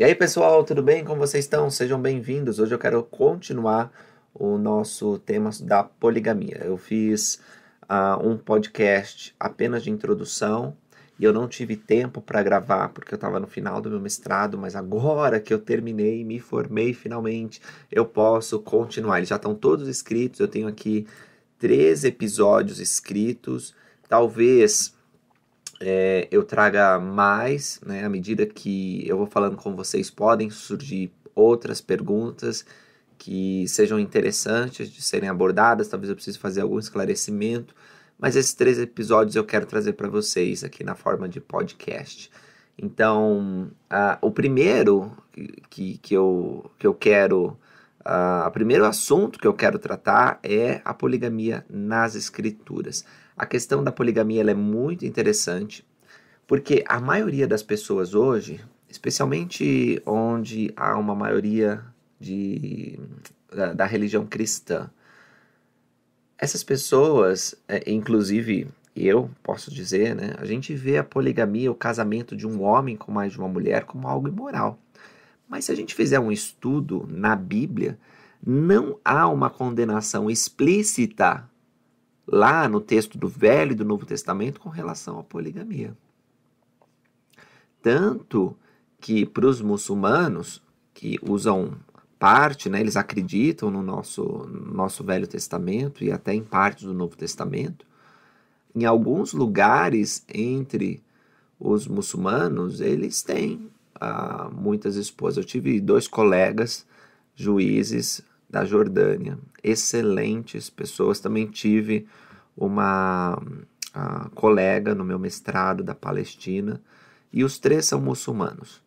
E aí, pessoal, tudo bem? Como vocês estão? Sejam bem-vindos. Hoje eu quero continuar o nosso tema da poligamia. Eu fiz uh, um podcast apenas de introdução e eu não tive tempo para gravar porque eu estava no final do meu mestrado, mas agora que eu terminei, me formei finalmente, eu posso continuar. Eles já estão todos escritos, eu tenho aqui três episódios escritos. Talvez é, eu traga mais, né? À medida que eu vou falando com vocês, podem surgir outras perguntas que sejam interessantes de serem abordadas. Talvez eu precise fazer algum esclarecimento, mas esses três episódios eu quero trazer para vocês aqui na forma de podcast. Então, uh, o primeiro que, que, eu, que eu quero. Uh, o primeiro assunto que eu quero tratar é a poligamia nas escrituras. A questão da poligamia é muito interessante, porque a maioria das pessoas hoje, especialmente onde há uma maioria de, da, da religião cristã, essas pessoas, é, inclusive eu posso dizer, né, a gente vê a poligamia, o casamento de um homem com mais de uma mulher, como algo imoral. Mas se a gente fizer um estudo na Bíblia, não há uma condenação explícita lá no texto do Velho e do Novo Testamento com relação à poligamia. Tanto que para os muçulmanos que usam parte, né, eles acreditam no nosso, no nosso Velho Testamento e até em parte do Novo Testamento, em alguns lugares entre os muçulmanos, eles têm ah, muitas esposas. Eu tive dois colegas juízes da Jordânia. Excelentes pessoas. Também tive uma colega no meu mestrado da Palestina e os três são muçulmanos.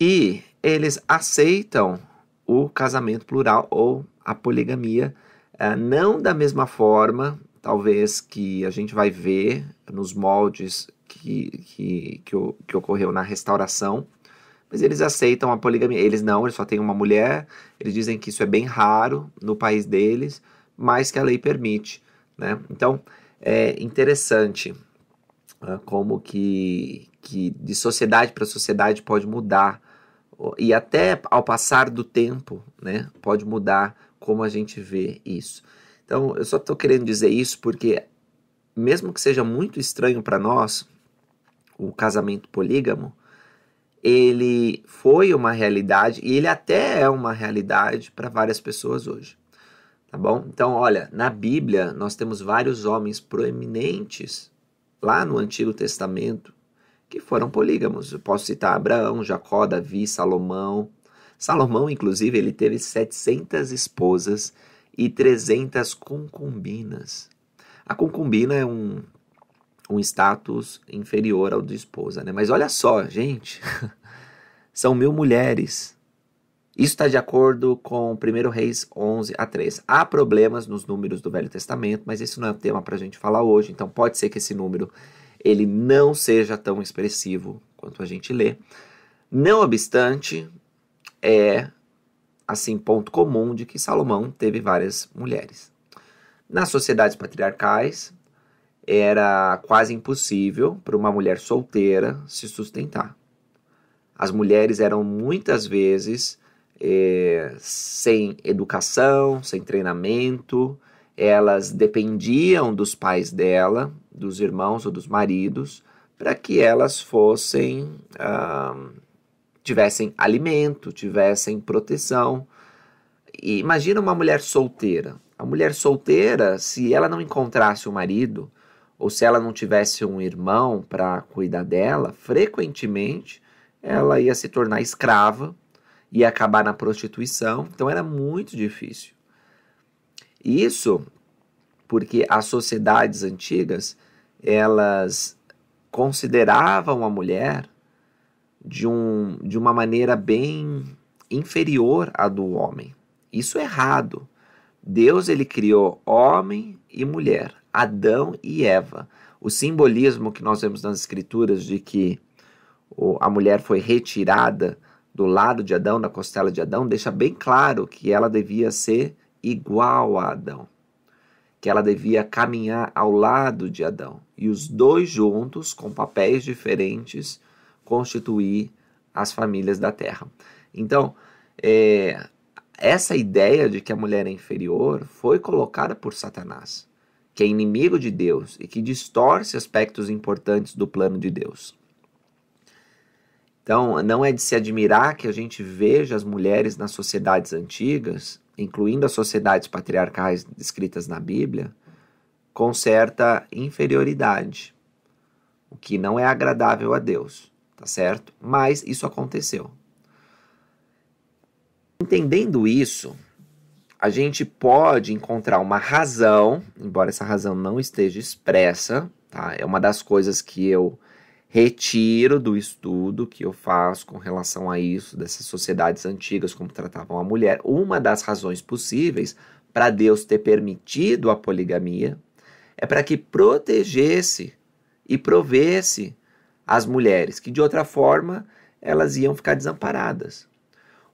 E eles aceitam o casamento plural ou a poligamia, eh, não da mesma forma, talvez, que a gente vai ver nos moldes que, que, que, que ocorreu na restauração, mas eles aceitam a poligamia. Eles não, eles só têm uma mulher, eles dizem que isso é bem raro no país deles, mas que a lei permite. Né? Então, é interessante né, como que, que de sociedade para sociedade pode mudar, e até ao passar do tempo né, pode mudar como a gente vê isso. Então, eu só estou querendo dizer isso porque, mesmo que seja muito estranho para nós, o casamento polígamo, ele foi uma realidade e ele até é uma realidade para várias pessoas hoje. Tá bom? Então, olha, na Bíblia nós temos vários homens proeminentes lá no Antigo Testamento que foram polígamos. Eu posso citar Abraão, Jacó, Davi, Salomão. Salomão, inclusive, ele teve 700 esposas e 300 concubinas. A concubina é um, um status inferior ao de esposa, né? Mas olha só, gente, são mil mulheres. Isso está de acordo com 1 Reis 11 a 3. Há problemas nos números do Velho Testamento, mas esse não é o tema para a gente falar hoje. Então pode ser que esse número ele não seja tão expressivo quanto a gente lê. Não obstante, é assim ponto comum de que Salomão teve várias mulheres. Nas sociedades patriarcais, era quase impossível para uma mulher solteira se sustentar. As mulheres eram muitas vezes é, sem educação, sem treinamento, elas dependiam dos pais dela, dos irmãos ou dos maridos, para que elas fossem. Ah, tivessem alimento, tivessem proteção. E imagina uma mulher solteira. A mulher solteira, se ela não encontrasse o marido, ou se ela não tivesse um irmão para cuidar dela, frequentemente ela ia se tornar escrava, ia acabar na prostituição, então era muito difícil. Isso porque as sociedades antigas, elas consideravam a mulher de, um, de uma maneira bem inferior à do homem. Isso é errado. Deus ele criou homem e mulher, Adão e Eva. O simbolismo que nós vemos nas escrituras de que a mulher foi retirada do lado de Adão, da costela de Adão, deixa bem claro que ela devia ser igual a Adão, que ela devia caminhar ao lado de Adão e os dois juntos, com papéis diferentes, constituir as famílias da terra. Então, é, essa ideia de que a mulher é inferior foi colocada por Satanás, que é inimigo de Deus e que distorce aspectos importantes do plano de Deus. Então, não é de se admirar que a gente veja as mulheres nas sociedades antigas, incluindo as sociedades patriarcais descritas na Bíblia, com certa inferioridade, o que não é agradável a Deus, tá certo? Mas isso aconteceu. Entendendo isso, a gente pode encontrar uma razão, embora essa razão não esteja expressa, tá? É uma das coisas que eu retiro do estudo que eu faço com relação a isso, dessas sociedades antigas como tratavam a mulher. Uma das razões possíveis para Deus ter permitido a poligamia é para que protegesse e provesse as mulheres, que de outra forma elas iam ficar desamparadas.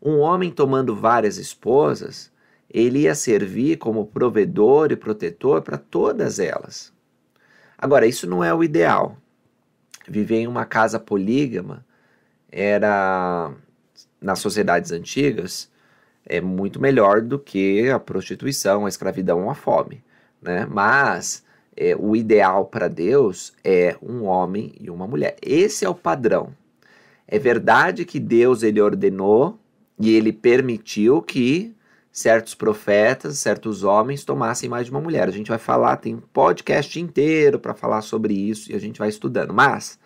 Um homem tomando várias esposas, ele ia servir como provedor e protetor para todas elas. Agora, isso não é o ideal. Viver em uma casa polígama era, nas sociedades antigas, é muito melhor do que a prostituição, a escravidão ou a fome. Né? Mas é, o ideal para Deus é um homem e uma mulher. Esse é o padrão. É verdade que Deus ele ordenou e ele permitiu que certos profetas, certos homens tomassem mais de uma mulher. A gente vai falar, tem um podcast inteiro para falar sobre isso e a gente vai estudando. Mas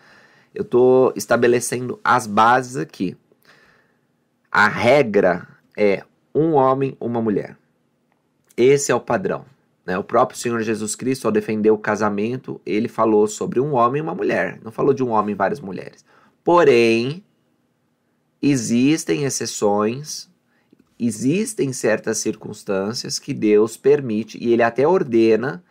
eu tô estabelecendo as bases aqui. A regra é um homem, uma mulher. Esse é o padrão. Né? O próprio Senhor Jesus Cristo, ao defender o casamento, ele falou sobre um homem e uma mulher. Não falou de um homem e várias mulheres. Porém, Existem exceções, existem certas circunstâncias que Deus permite, e ele até ordena,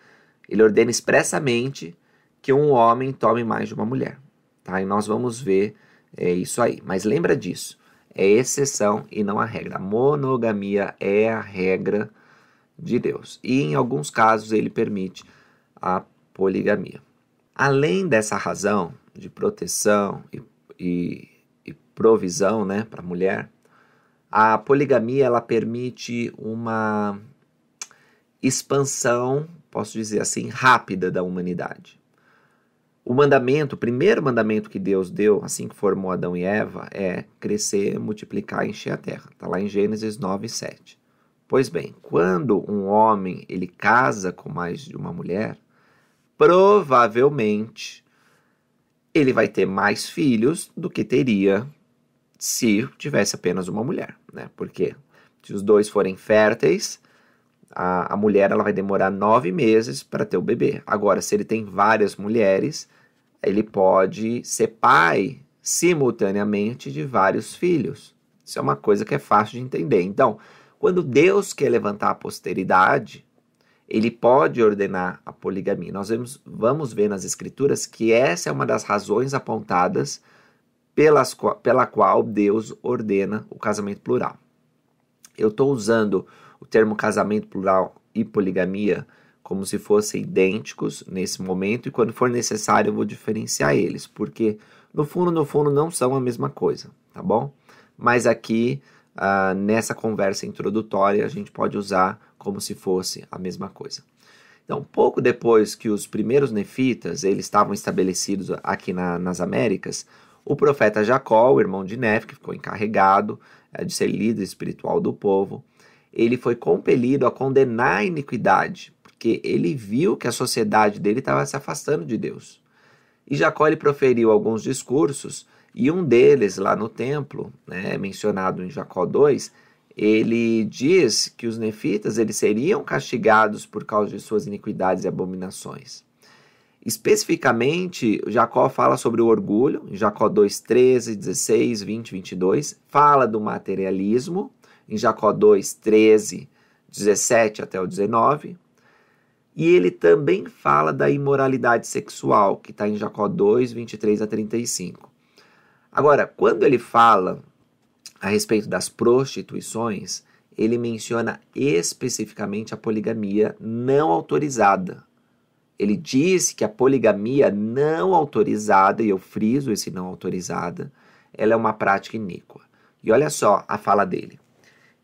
ele ordena expressamente que um homem tome mais de uma mulher. Tá? E nós vamos ver é, isso aí. Mas lembra disso, é exceção e não a regra. A monogamia é a regra de Deus. E em alguns casos ele permite a poligamia. Além dessa razão de proteção e, e provisão né, para a mulher, a poligamia ela permite uma expansão, posso dizer assim, rápida da humanidade. O mandamento, o primeiro mandamento que Deus deu assim que formou Adão e Eva é crescer, multiplicar, encher a terra. Está lá em Gênesis 9, 7. Pois bem, quando um homem ele casa com mais de uma mulher, provavelmente ele vai ter mais filhos do que teria se tivesse apenas uma mulher, né? Porque se os dois forem férteis, a, a mulher ela vai demorar nove meses para ter o bebê. Agora, se ele tem várias mulheres, ele pode ser pai simultaneamente de vários filhos. Isso é uma coisa que é fácil de entender. Então, quando Deus quer levantar a posteridade, ele pode ordenar a poligamia. Nós vemos, vamos ver nas Escrituras que essa é uma das razões apontadas pelas, pela qual Deus ordena o casamento plural. Eu estou usando o termo casamento plural e poligamia como se fossem idênticos nesse momento e quando for necessário eu vou diferenciar eles, porque no fundo, no fundo não são a mesma coisa, tá bom? Mas aqui uh, nessa conversa introdutória a gente pode usar como se fosse a mesma coisa. Então, pouco depois que os primeiros nefitas eles estavam estabelecidos aqui na, nas Américas, o profeta Jacó, o irmão de Nef, que ficou encarregado eh, de ser líder espiritual do povo, ele foi compelido a condenar a iniquidade, porque ele viu que a sociedade dele estava se afastando de Deus. E Jacó ele proferiu alguns discursos, e um deles, lá no templo, né, mencionado em Jacó 2, ele diz que os nefitas eles seriam castigados por causa de suas iniquidades e abominações. Especificamente, Jacó fala sobre o orgulho, em Jacó 2, 13, 16, 20, 22. Fala do materialismo, em Jacó 2, 13, 17 até o 19. E ele também fala da imoralidade sexual, que está em Jacó 2, 23 a 35. Agora, quando ele fala a respeito das prostituições, ele menciona especificamente a poligamia não autorizada, ele disse que a poligamia não autorizada, e eu friso esse não autorizada, ela é uma prática iníqua. E olha só a fala dele.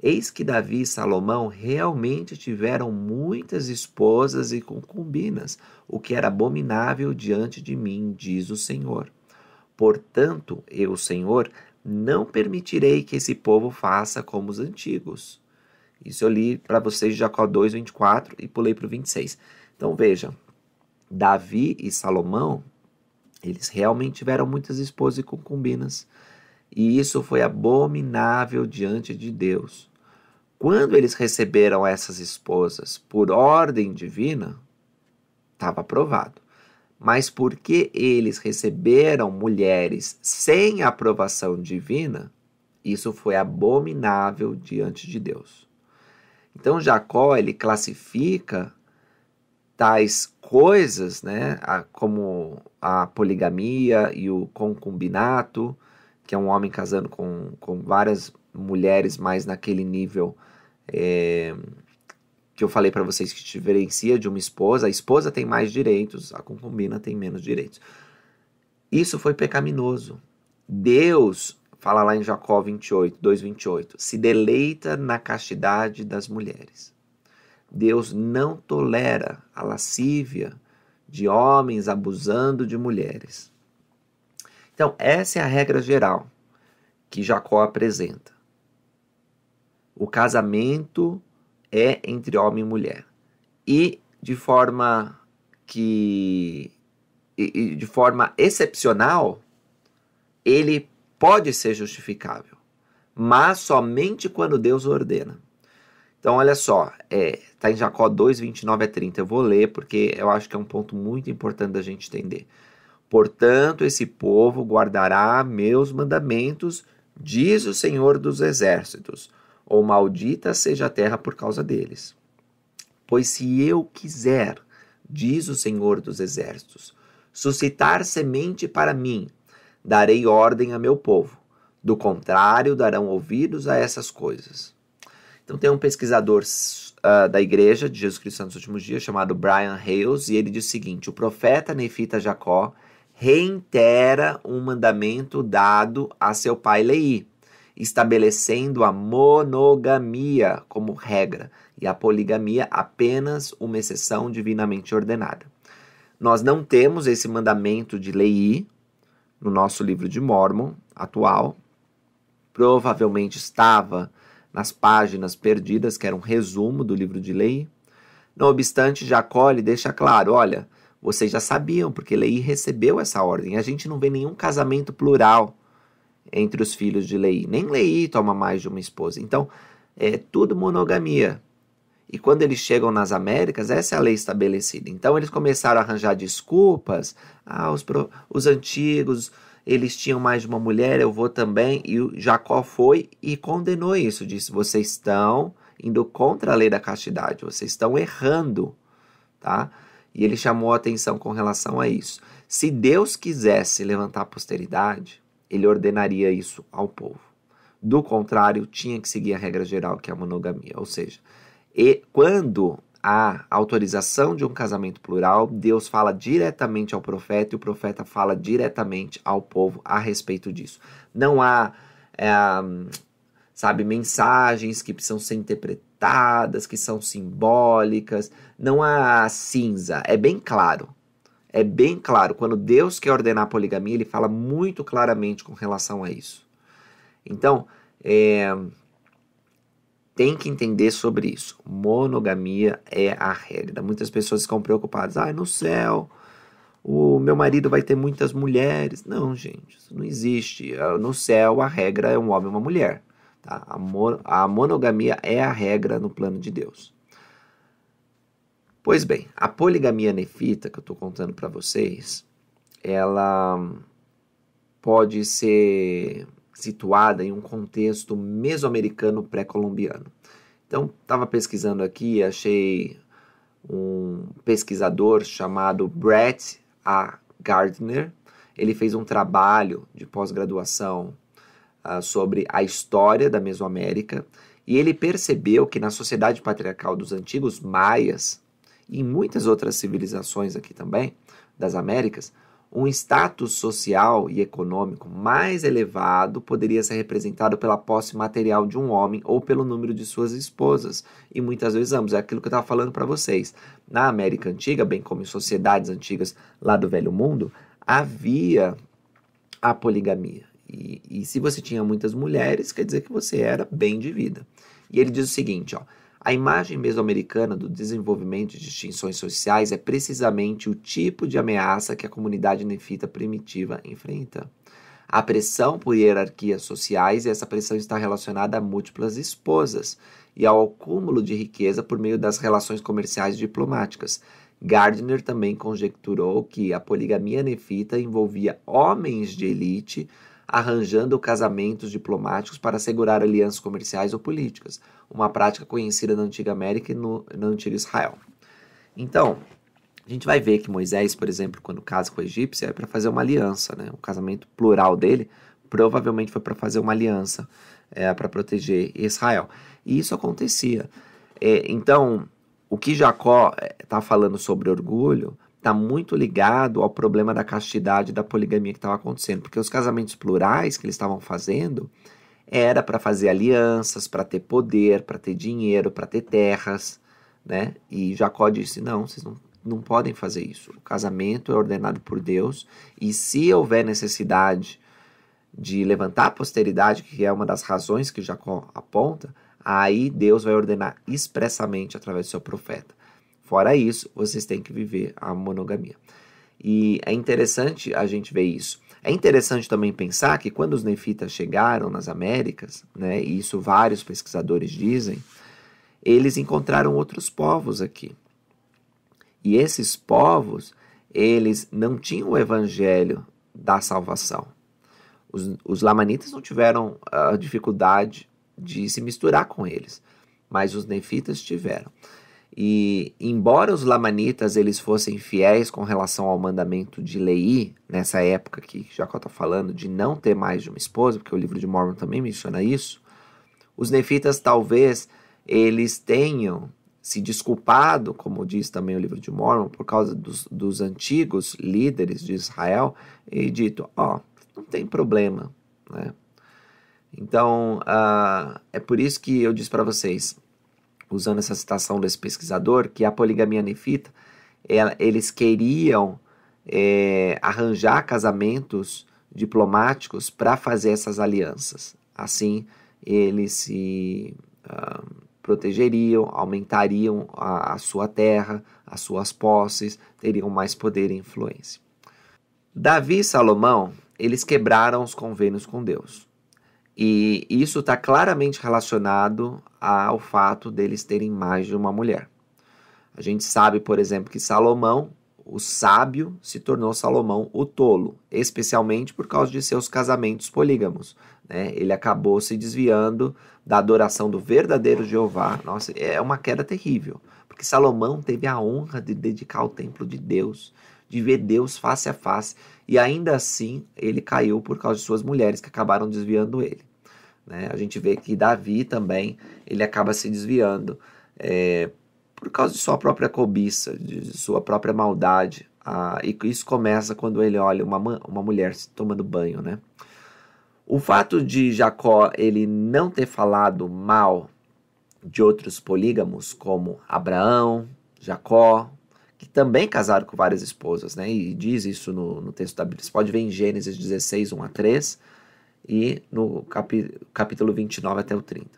Eis que Davi e Salomão realmente tiveram muitas esposas e concubinas, o que era abominável diante de mim, diz o Senhor. Portanto, eu, Senhor, não permitirei que esse povo faça como os antigos. Isso eu li para vocês de Jacó 2, 24 e pulei para o 26. Então vejam, Davi e Salomão, eles realmente tiveram muitas esposas e concubinas, e isso foi abominável diante de Deus. Quando eles receberam essas esposas por ordem divina, estava aprovado. Mas porque eles receberam mulheres sem aprovação divina, isso foi abominável diante de Deus. Então Jacó ele classifica tais coisas, né, a, como a poligamia e o concubinato, que é um homem casando com, com várias mulheres, mas naquele nível é, que eu falei para vocês que diferencia de uma esposa, a esposa tem mais direitos, a concubina tem menos direitos. Isso foi pecaminoso. Deus, fala lá em Jacó 28, 2,28, se deleita na castidade das mulheres. Deus não tolera a lascívia de homens abusando de mulheres. Então, essa é a regra geral que Jacó apresenta. O casamento é entre homem e mulher. E de forma que e, de forma excepcional, ele pode ser justificável, mas somente quando Deus ordena. Então, olha só, está é, tá em Jacó 2, 29 a 30. Eu vou ler porque eu acho que é um ponto muito importante da gente entender. Portanto, esse povo guardará meus mandamentos, diz o Senhor dos Exércitos, ou maldita seja a terra por causa deles. Pois se eu quiser, diz o Senhor dos Exércitos, suscitar semente para mim, darei ordem a meu povo. Do contrário, darão ouvidos a essas coisas. Então tem um pesquisador uh, da igreja de Jesus Cristo nos últimos dias, chamado Brian Hales, e ele diz o seguinte: o profeta Nefita Jacó reitera um mandamento dado a seu pai Leí, estabelecendo a monogamia como regra e a poligamia apenas uma exceção divinamente ordenada. Nós não temos esse mandamento de Leí no nosso livro de Mormon atual. Provavelmente estava nas páginas perdidas, que era um resumo do livro de Lei. Não obstante, Jacó lhe deixa claro: olha, vocês já sabiam, porque Lei recebeu essa ordem. A gente não vê nenhum casamento plural entre os filhos de Lei. Nem Lei toma mais de uma esposa. Então, é tudo monogamia. E quando eles chegam nas Américas, essa é a lei estabelecida. Então, eles começaram a arranjar desculpas. Ah, os antigos eles tinham mais de uma mulher, eu vou também. E Jacó foi e condenou isso. Disse: vocês estão indo contra a lei da castidade, vocês estão errando, tá? E ele chamou a atenção com relação a isso. Se Deus quisesse levantar a posteridade, ele ordenaria isso ao povo. Do contrário, tinha que seguir a regra geral, que é a monogamia. Ou seja, e quando a autorização de um casamento plural, Deus fala diretamente ao profeta e o profeta fala diretamente ao povo a respeito disso. Não há, é, sabe, mensagens que precisam ser interpretadas, que são simbólicas, não há cinza, é bem claro. É bem claro, quando Deus quer ordenar a poligamia, ele fala muito claramente com relação a isso. Então, é, tem que entender sobre isso. Monogamia é a regra. Muitas pessoas ficam preocupadas. Ai, ah, no céu, o meu marido vai ter muitas mulheres. Não, gente, isso não existe. É, no céu, a regra é um homem e uma mulher. Tá? A, mon a monogamia é a regra no plano de Deus. Pois bem, a poligamia nefita que eu estou contando para vocês, ela pode ser situada em um contexto mesoamericano pré-colombiano. Então, estava pesquisando aqui, achei um pesquisador chamado Brett A. Gardner. Ele fez um trabalho de pós-graduação uh, sobre a história da Mesoamérica e ele percebeu que na sociedade patriarcal dos antigos maias e em muitas outras civilizações aqui também das Américas, um status social e econômico mais elevado poderia ser representado pela posse material de um homem ou pelo número de suas esposas, e muitas vezes ambos. É aquilo que eu estava falando para vocês. Na América Antiga, bem como em sociedades antigas lá do Velho Mundo, havia a poligamia. E, e se você tinha muitas mulheres, quer dizer que você era bem de vida. E ele diz o seguinte, ó. A imagem mesoamericana do desenvolvimento de distinções sociais é precisamente o tipo de ameaça que a comunidade nefita primitiva enfrenta. A pressão por hierarquias sociais, e essa pressão está relacionada a múltiplas esposas e ao acúmulo de riqueza por meio das relações comerciais e diplomáticas. Gardner também conjecturou que a poligamia nefita envolvia homens de elite arranjando casamentos diplomáticos para assegurar alianças comerciais ou políticas, uma prática conhecida na antiga América e no, Antigo Israel. Então, a gente vai ver que Moisés, por exemplo, quando casa com a egípcia, é para fazer uma aliança, né? O casamento plural dele provavelmente foi para fazer uma aliança é, para proteger Israel. E isso acontecia. É, então, o que Jacó está é, falando sobre orgulho está muito ligado ao problema da castidade da poligamia que estava acontecendo, porque os casamentos plurais que eles estavam fazendo era para fazer alianças, para ter poder, para ter dinheiro, para ter terras, né? E Jacó disse: "Não, vocês não não podem fazer isso. O casamento é ordenado por Deus e se houver necessidade de levantar a posteridade, que é uma das razões que Jacó aponta, aí Deus vai ordenar expressamente através do seu profeta. Fora isso, vocês têm que viver a monogamia. E é interessante a gente ver isso. É interessante também pensar que quando os nefitas chegaram nas Américas, né, e isso vários pesquisadores dizem, eles encontraram outros povos aqui. E esses povos, eles não tinham o evangelho da salvação. Os, os lamanitas não tiveram a ah, dificuldade de se misturar com eles, mas os nefitas tiveram. E embora os lamanitas eles fossem fiéis com relação ao mandamento de Lei, nessa época que Jacó está falando, de não ter mais de uma esposa, porque o livro de Mormon também menciona isso, os nefitas talvez eles tenham se desculpado, como diz também o livro de Mormon, por causa dos, dos antigos líderes de Israel, e dito, ó, oh, não tem problema, né? Então, uh, é por isso que eu disse para vocês, usando essa citação desse pesquisador, que a poligamia nefita, ela, eles queriam é, arranjar casamentos diplomáticos para fazer essas alianças. Assim, eles se ah, protegeriam, aumentariam a, a sua terra, as suas posses, teriam mais poder e influência. Davi e Salomão, eles quebraram os convênios com Deus. E isso está claramente relacionado ao fato deles terem mais de uma mulher. A gente sabe, por exemplo, que Salomão, o sábio, se tornou Salomão o tolo, especialmente por causa de seus casamentos polígamos. Né? Ele acabou se desviando da adoração do verdadeiro Jeová. Nossa, é uma queda terrível, porque Salomão teve a honra de dedicar o templo de Deus de ver Deus face a face. E ainda assim, ele caiu por causa de suas mulheres que acabaram desviando ele. Né? A gente vê que Davi também ele acaba se desviando é, por causa de sua própria cobiça, de sua própria maldade. Ah, e isso começa quando ele olha uma, uma mulher tomando banho, né? O fato de Jacó ele não ter falado mal de outros polígamos como Abraão, Jacó, que também casaram com várias esposas, né? E diz isso no, no texto da Bíblia. Você pode ver em Gênesis 16, 1 a 3 e no capi, capítulo 29 até o 30.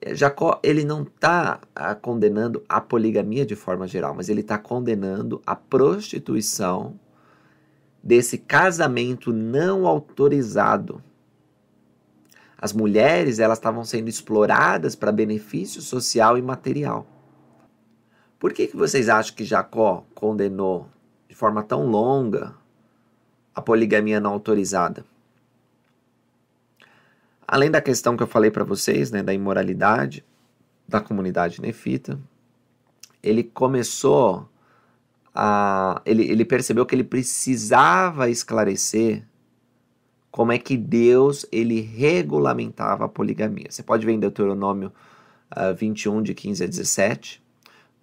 É, Jacó ele não está ah, condenando a poligamia de forma geral, mas ele está condenando a prostituição desse casamento não autorizado. As mulheres elas estavam sendo exploradas para benefício social e material. Por que, que vocês acham que Jacó condenou de forma tão longa a poligamia não autorizada? Além da questão que eu falei para vocês, né, da imoralidade da comunidade nefita, ele começou a. Ele, ele percebeu que ele precisava esclarecer como é que Deus ele regulamentava a poligamia. Você pode ver em Deuteronômio uh, ah, 21, de 15 a 17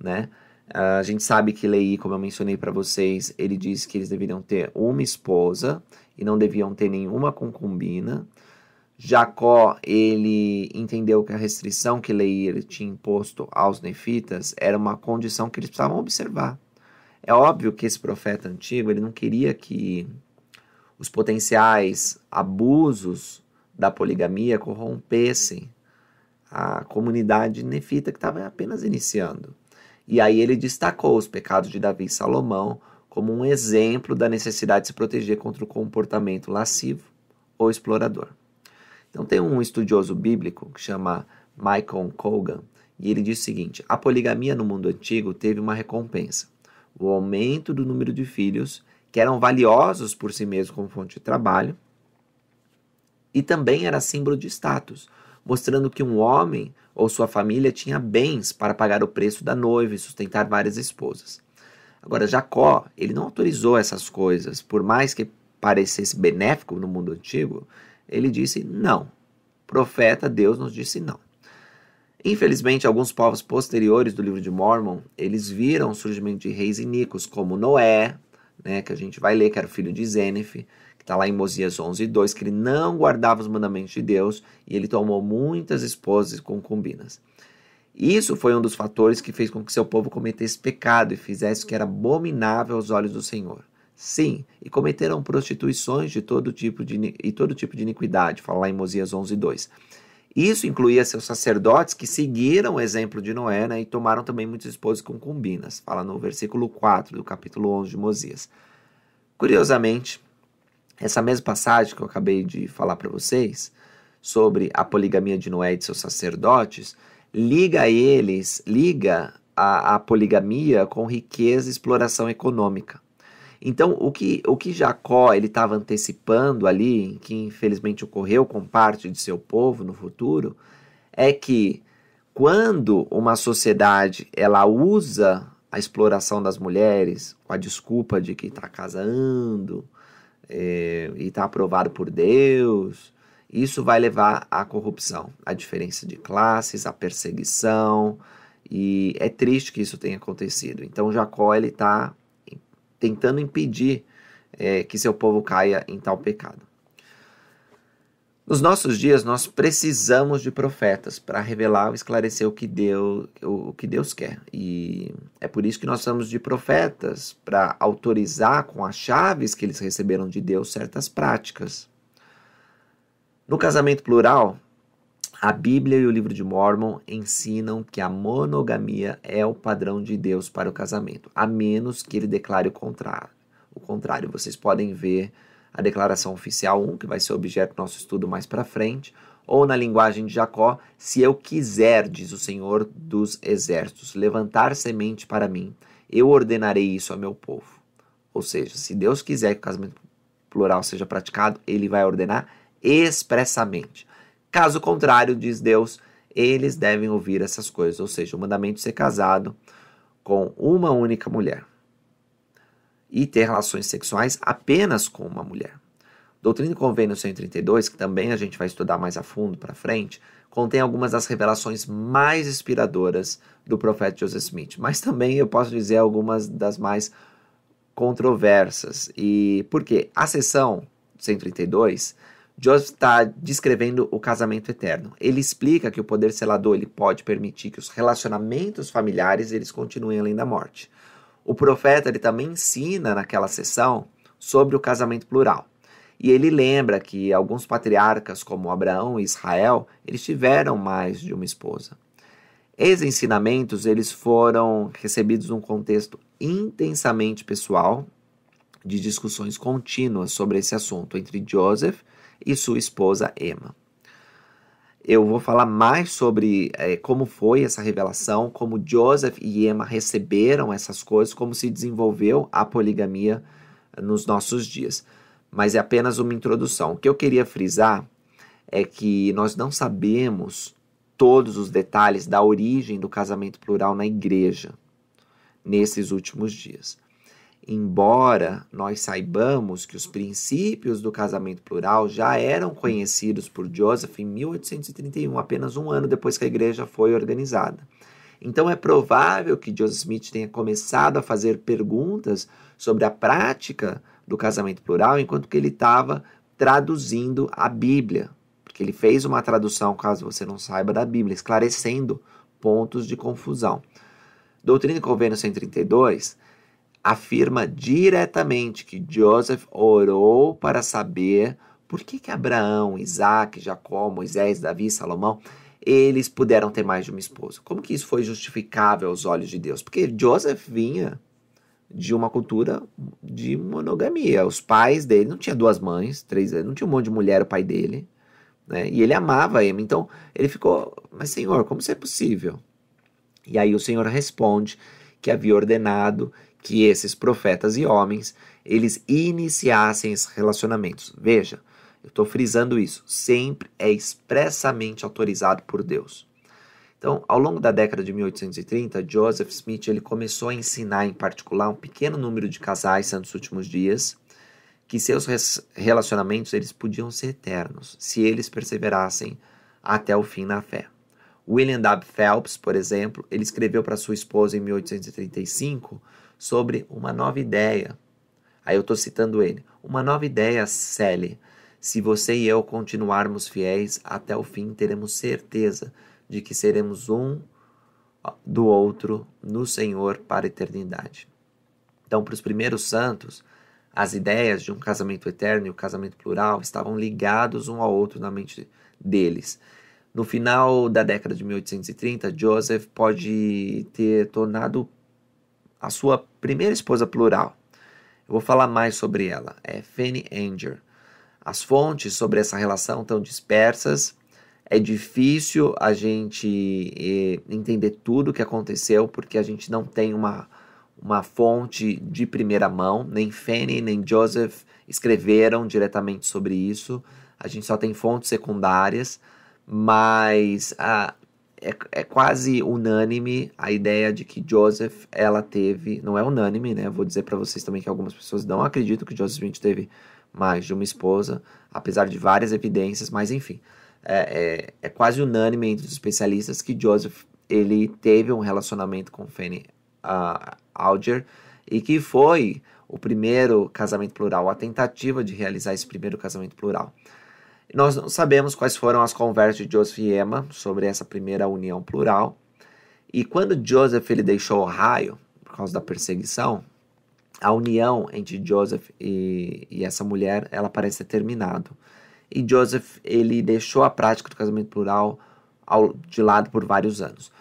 né? Ah, a gente sabe que Lei, como eu mencionei para vocês, ele diz que eles deveriam ter uma esposa e não deviam ter nenhuma concubina. Jacó, ele entendeu que a restrição que Lei tinha imposto aos nefitas era uma condição que eles precisavam observar. É óbvio que esse profeta antigo, ele não queria que os potenciais abusos da poligamia corrompessem a comunidade nefita que estava apenas iniciando. E aí ele destacou os pecados de Davi e Salomão como um exemplo da necessidade de se proteger contra o comportamento lascivo ou explorador. Então tem um estudioso bíblico que chama Michael Colgan e ele diz o seguinte: a poligamia no mundo antigo teve uma recompensa, o aumento do número de filhos que eram valiosos por si mesmos como fonte de trabalho e também era símbolo de status mostrando que um homem ou sua família tinha bens para pagar o preço da noiva e sustentar várias esposas. Agora, Jacó, ele não autorizou essas coisas, por mais que parecesse benéfico no mundo antigo, ele disse não. Profeta, Deus nos disse não. Infelizmente, alguns povos posteriores do livro de Mormon, eles viram o surgimento de reis iníquos, como Noé, né, que a gente vai ler, que era o filho de Zênef, que está lá em Mosias 11, 2, que ele não guardava os mandamentos de Deus e ele tomou muitas esposas e concubinas. Isso foi um dos fatores que fez com que seu povo cometesse pecado e fizesse o que era abominável aos olhos do Senhor. Sim, e cometeram prostituições de todo tipo de, e todo tipo de iniquidade, fala lá em Mosias 11, 2. Isso incluía seus sacerdotes que seguiram o exemplo de Noé né, e tomaram também muitas esposas concubinas, fala no versículo 4 do capítulo 11 de Mosias. Curiosamente, essa mesma passagem que eu acabei de falar para vocês sobre a poligamia de Noé e de seus sacerdotes, liga a eles, liga a, a poligamia com riqueza e exploração econômica. Então, o que, o que Jacó ele estava antecipando ali, que infelizmente ocorreu com parte de seu povo no futuro, é que quando uma sociedade ela usa a exploração das mulheres com a desculpa de que está casando, é, e está aprovado por Deus. Isso vai levar à corrupção, à diferença de classes, à perseguição, e é triste que isso tenha acontecido. Então Jacó ele está tentando impedir é, que seu povo caia em tal pecado. Nos nossos dias, nós precisamos de profetas para revelar ou esclarecer o que, Deus, o que Deus quer. E é por isso que nós somos de profetas para autorizar com as chaves que eles receberam de Deus certas práticas. No casamento plural, a Bíblia e o livro de Mormon ensinam que a monogamia é o padrão de Deus para o casamento, a menos que ele declare o contrário. O contrário, vocês podem ver a declaração oficial 1, que vai ser objeto do nosso estudo mais para frente, ou na linguagem de Jacó, se eu quiser, diz o Senhor dos Exércitos, levantar semente para mim, eu ordenarei isso ao meu povo. Ou seja, se Deus quiser que o casamento plural seja praticado, ele vai ordenar expressamente. Caso contrário, diz Deus, eles devem ouvir essas coisas, ou seja, o mandamento de ser casado com uma única mulher e ter relações sexuais apenas com uma mulher. Doutrina e Convênio 132, que também a gente vai estudar mais a fundo para frente, contém algumas das revelações mais inspiradoras do profeta Joseph Smith, mas também eu posso dizer algumas das mais controversas. E por quê? A sessão 132, Joseph está descrevendo o casamento eterno. Ele explica que o poder selador ele pode permitir que os relacionamentos familiares eles continuem além da morte. O profeta ele também ensina naquela sessão sobre o casamento plural. E ele lembra que alguns patriarcas, como Abraão e Israel, eles tiveram mais de uma esposa. Esses ensinamentos eles foram recebidos num contexto intensamente pessoal de discussões contínuas sobre esse assunto entre Joseph e sua esposa Emma. Eu vou falar mais sobre é, como foi essa revelação, como Joseph e Emma receberam essas coisas, como se desenvolveu a poligamia nos nossos dias. Mas é apenas uma introdução. O que eu queria frisar é que nós não sabemos todos os detalhes da origem do casamento plural na igreja nesses últimos dias. Embora nós saibamos que os princípios do casamento plural já eram conhecidos por Joseph em 1831, apenas um ano depois que a igreja foi organizada. Então é provável que Joseph Smith tenha começado a fazer perguntas sobre a prática do casamento plural enquanto que ele estava traduzindo a Bíblia, porque ele fez uma tradução, caso você não saiba, da Bíblia, esclarecendo pontos de confusão. Doutrina e Convênio 132 afirma diretamente que Joseph orou para saber por que, que Abraão, Isaac, Jacó, Moisés, Davi, Salomão, eles puderam ter mais de uma esposa. Como que isso foi justificável aos olhos de Deus? Porque Joseph vinha de uma cultura de monogamia. Os pais dele não tinha duas mães, três, não tinha um monte de mulher o pai dele, né? E ele amava Emma. Então ele ficou, mas Senhor, como isso é possível? E aí o Senhor responde que havia ordenado que esses profetas e homens eles iniciassem esses relacionamentos. Veja, eu estou frisando isso, sempre é expressamente autorizado por Deus. Então, ao longo da década de 1830, Joseph Smith ele começou a ensinar em particular um pequeno número de casais nos últimos dias que seus relacionamentos eles podiam ser eternos se eles perseverassem até o fim na fé. William W. Phelps, por exemplo, ele escreveu para sua esposa em 1835 sobre uma nova ideia. Aí eu estou citando ele. Uma nova ideia, Sally. Se você e eu continuarmos fiéis até o fim, teremos certeza de que seremos um do outro no Senhor para a eternidade. Então, para os primeiros santos, as ideias de um casamento eterno e o um casamento plural estavam ligados um ao outro na mente deles. No final da década de 1830, Joseph pode ter tornado a sua primeira esposa plural. Eu vou falar mais sobre ela, é Fanny Anger. As fontes sobre essa relação estão dispersas, é difícil a gente eh, entender tudo o que aconteceu, porque a gente não tem uma, uma fonte de primeira mão, nem Fanny nem Joseph escreveram diretamente sobre isso, a gente só tem fontes secundárias, mas a, é, é quase unânime a ideia de que Joseph ela teve, não é unânime, né? Vou dizer para vocês também que algumas pessoas não acreditam que Joseph Smith teve mais de uma esposa, apesar de várias evidências, mas enfim, é, é, é quase unânime entre os especialistas que Joseph ele teve um relacionamento com Fanny uh, Alger e que foi o primeiro casamento plural, a tentativa de realizar esse primeiro casamento plural. Nós não sabemos quais foram as conversas de Joseph e Emma sobre essa primeira união plural. E quando Joseph ele deixou o raio por causa da perseguição, a união entre Joseph e, e essa mulher ela parece ter terminado. E Joseph ele deixou a prática do casamento plural ao, de lado por vários anos.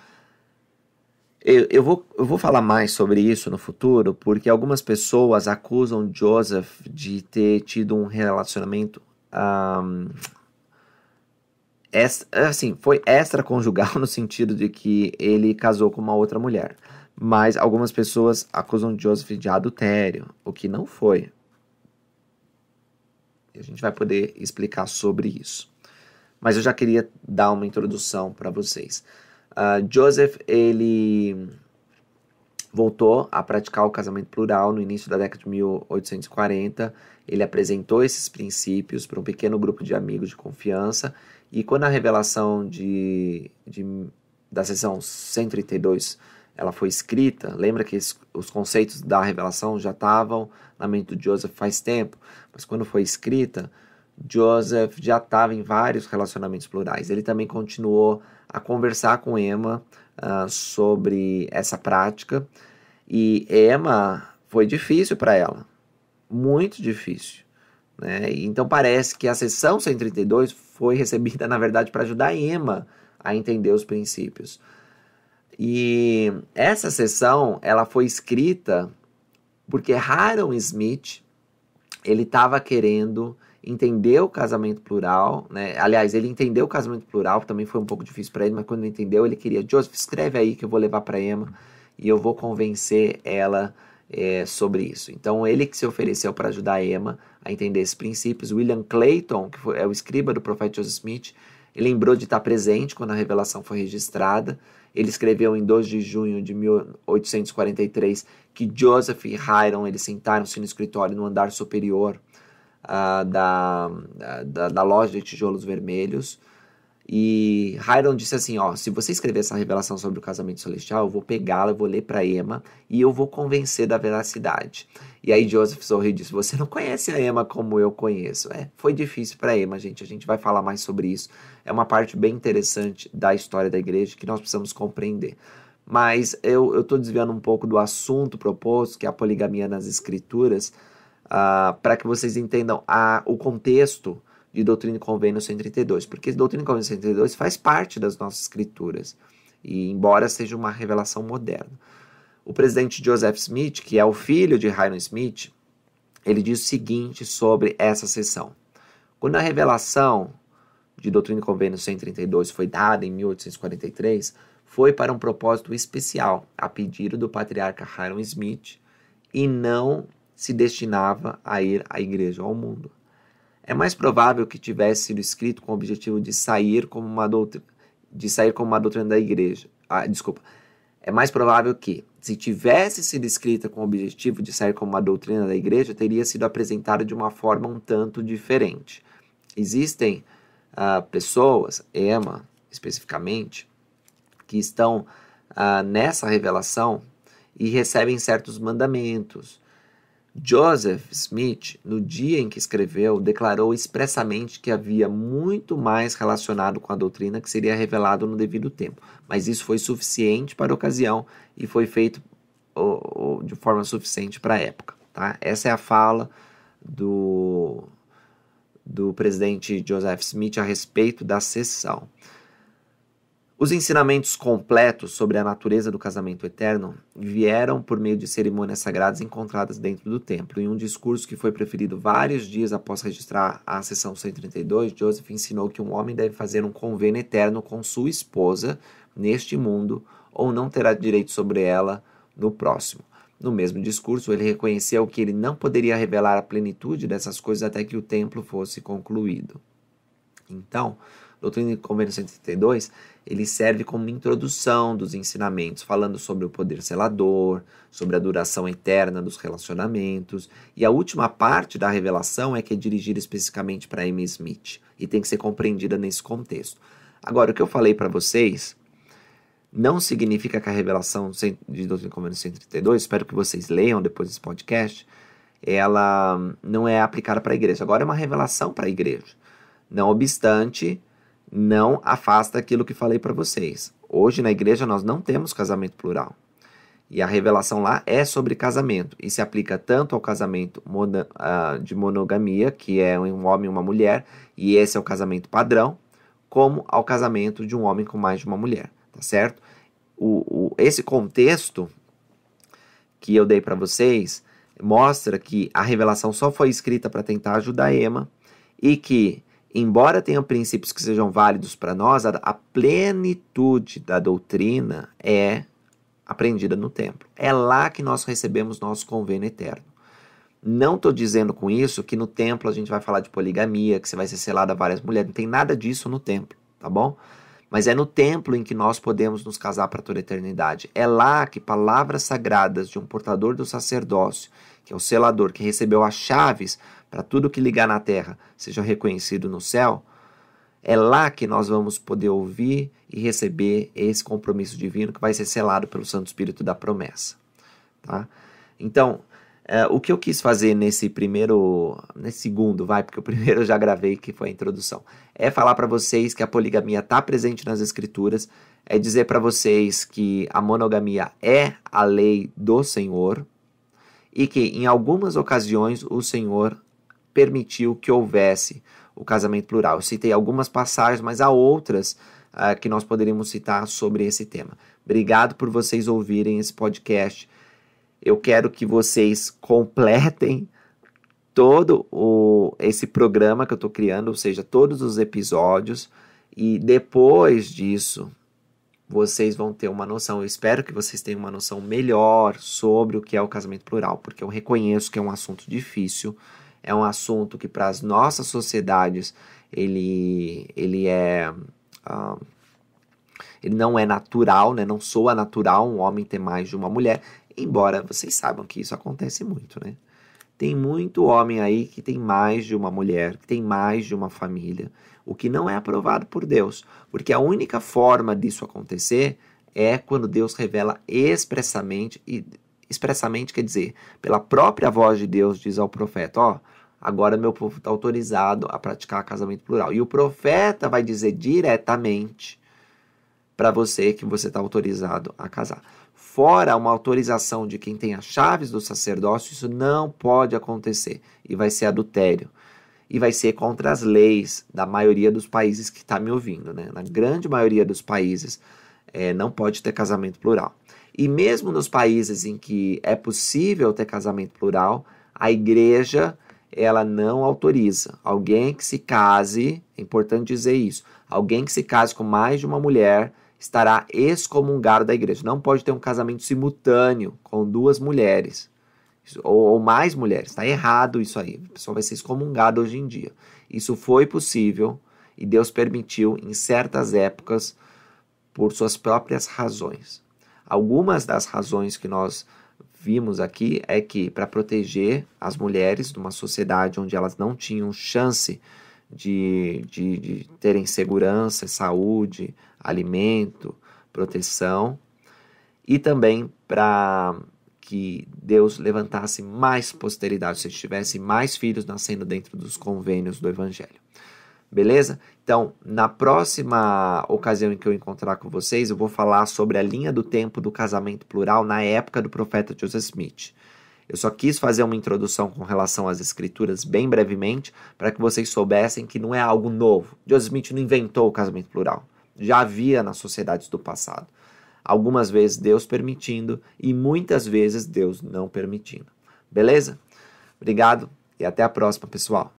Eu, eu, vou, eu vou falar mais sobre isso no futuro, porque algumas pessoas acusam Joseph de ter tido um relacionamento um, assim, foi extraconjugal no sentido de que ele casou com uma outra mulher. Mas algumas pessoas acusam Joseph de adultério, o que não foi. E a gente vai poder explicar sobre isso. Mas eu já queria dar uma introdução para vocês. Uh, Joseph, ele voltou a praticar o casamento plural no início da década de 1840. Ele apresentou esses princípios para um pequeno grupo de amigos de confiança e quando a revelação de, de da sessão 132 ela foi escrita, lembra que os conceitos da revelação já estavam na mente de Joseph faz tempo, mas quando foi escrita, Joseph já estava em vários relacionamentos plurais. Ele também continuou a conversar com Emma uh, sobre essa prática. E Emma foi difícil para ela, muito difícil. Né? Então parece que a sessão 132 foi recebida, na verdade, para ajudar Emma a entender os princípios. E essa sessão ela foi escrita porque Harold Smith ele estava querendo entendeu o casamento plural, né? Aliás, ele entendeu o casamento plural, também foi um pouco difícil para ele, mas quando ele entendeu, ele queria, Joseph, escreve aí que eu vou levar para Emma e eu vou convencer ela é, sobre isso. Então, ele que se ofereceu para ajudar a Emma a entender esses princípios. William Clayton, que foi, é o escriba do profeta Joseph Smith, ele lembrou de estar presente quando a revelação foi registrada. Ele escreveu em 2 de junho de 1843 que Joseph e Hiram eles sentaram-se no escritório no andar superior uh, da, da, da, loja de tijolos vermelhos. E Hiron disse assim: ó, se você escrever essa revelação sobre o casamento celestial, eu vou pegá-la, eu vou ler para Emma e eu vou convencer da veracidade. E aí Joseph sorriu e disse: você não conhece a Emma como eu conheço. É, foi difícil para Emma, gente. A gente vai falar mais sobre isso. É uma parte bem interessante da história da igreja que nós precisamos compreender. Mas eu estou desviando um pouco do assunto proposto, que é a poligamia nas escrituras uh, para que vocês entendam a, o contexto de Doutrina e Convênio 132, porque Doutrina e Convênio 132 faz parte das nossas escrituras, e embora seja uma revelação moderna. O presidente Joseph Smith, que é o filho de Hyrum Smith, ele diz o seguinte sobre essa sessão. Quando a revelação de Doutrina e Convênio 132 foi dada em 1843, foi para um propósito especial, a pedido do patriarca Hyrum Smith, e não se destinava a ir à igreja, ao mundo. É mais provável que tivesse sido escrito com o objetivo de sair como uma doutrina, de sair como uma doutrina da igreja. Ah, desculpa. É mais provável que, se tivesse sido escrita com o objetivo de sair como uma doutrina da igreja, teria sido apresentada de uma forma um tanto diferente. Existem ah, pessoas, Emma especificamente, que estão ah, nessa revelação e recebem certos mandamentos, Joseph Smith, no dia em que escreveu, declarou expressamente que havia muito mais relacionado com a doutrina que seria revelado no devido tempo, mas isso foi suficiente para a ocasião e foi feito de forma suficiente para a época. Tá? Essa é a fala do, do presidente Joseph Smith a respeito da sessão. Os ensinamentos completos sobre a natureza do casamento eterno vieram por meio de cerimônias sagradas encontradas dentro do templo. Em um discurso que foi preferido vários dias após registrar a sessão 132, Joseph ensinou que um homem deve fazer um convênio eterno com sua esposa neste mundo ou não terá direito sobre ela no próximo. No mesmo discurso, ele reconheceu que ele não poderia revelar a plenitude dessas coisas até que o templo fosse concluído. Então, Doutrina e Convênio 132, ele serve como introdução dos ensinamentos, falando sobre o poder selador, sobre a duração eterna dos relacionamentos. E a última parte da revelação é que é dirigida especificamente para M. Smith e tem que ser compreendida nesse contexto. Agora, o que eu falei para vocês não significa que a revelação de Doutrina e Convênio 132, espero que vocês leiam depois desse podcast, ela não é aplicada para a igreja. Agora é uma revelação para a igreja. Não obstante, não afasta aquilo que falei para vocês. Hoje na igreja nós não temos casamento plural. E a revelação lá é sobre casamento e se aplica tanto ao casamento mono, uh, de monogamia, que é um homem e uma mulher, e esse é o casamento padrão, como ao casamento de um homem com mais de uma mulher, tá certo? O, o esse contexto que eu dei para vocês mostra que a revelação só foi escrita para tentar ajudar Emma e que Embora tenham princípios que sejam válidos para nós, a plenitude da doutrina é aprendida no templo. É lá que nós recebemos nosso convênio eterno. Não estou dizendo com isso que no templo a gente vai falar de poligamia, que você vai ser selado a várias mulheres. Não tem nada disso no templo, tá bom? Mas é no templo em que nós podemos nos casar para toda a eternidade. É lá que palavras sagradas de um portador do sacerdócio, que é o selador, que recebeu as chaves para tudo que ligar na terra seja reconhecido no céu, é lá que nós vamos poder ouvir e receber esse compromisso divino que vai ser selado pelo Santo Espírito da promessa. Tá? Então, é, o que eu quis fazer nesse primeiro, nesse segundo, vai, porque o primeiro eu já gravei, que foi a introdução, é falar para vocês que a poligamia está presente nas Escrituras, é dizer para vocês que a monogamia é a lei do Senhor e que em algumas ocasiões o Senhor permitiu que houvesse o casamento plural. Eu citei algumas passagens, mas há outras uh, que nós poderíamos citar sobre esse tema. Obrigado por vocês ouvirem esse podcast. Eu quero que vocês completem todo o, esse programa que eu estou criando, ou seja, todos os episódios. E depois disso, vocês vão ter uma noção. Eu espero que vocês tenham uma noção melhor sobre o que é o casamento plural, porque eu reconheço que é um assunto difícil é um assunto que para as nossas sociedades ele, ele é. Uh, ele não é natural, né? Não soa natural um homem ter mais de uma mulher, embora vocês saibam que isso acontece muito, né? Tem muito homem aí que tem mais de uma mulher, que tem mais de uma família, o que não é aprovado por Deus, porque a única forma disso acontecer é quando Deus revela expressamente e expressamente quer dizer, pela própria voz de Deus diz ao profeta, ó, oh, Agora meu povo está autorizado a praticar casamento plural. E o profeta vai dizer diretamente para você que você está autorizado a casar. Fora uma autorização de quem tem as chaves do sacerdócio, isso não pode acontecer e vai ser adultério e vai ser contra as leis da maioria dos países que está me ouvindo, né? Na grande maioria dos países é, não pode ter casamento plural. E mesmo nos países em que é possível ter casamento plural, a igreja ela não autoriza. Alguém que se case, é importante dizer isso, alguém que se case com mais de uma mulher estará excomungado da igreja. Não pode ter um casamento simultâneo com duas mulheres ou, ou mais mulheres. Está errado isso aí. A pessoa vai ser excomungada hoje em dia. Isso foi possível e Deus permitiu em certas épocas por suas próprias razões. Algumas das razões que nós vimos aqui é que para proteger as mulheres numa sociedade onde elas não tinham chance de, de, de terem segurança, saúde, alimento, proteção, e também para que Deus levantasse mais posteridade, se tivesse mais filhos nascendo dentro dos convênios do Evangelho beleza? Então, na próxima ocasião em que eu encontrar com vocês, eu vou falar sobre a linha do tempo do casamento plural na época do profeta Joseph Smith. Eu só quis fazer uma introdução com relação às escrituras bem brevemente para que vocês soubessem que não é algo novo. Joseph Smith não inventou o casamento plural. Já havia nas sociedades do passado. Algumas vezes Deus permitindo e muitas vezes Deus não permitindo. Beleza? Obrigado e até a próxima, pessoal.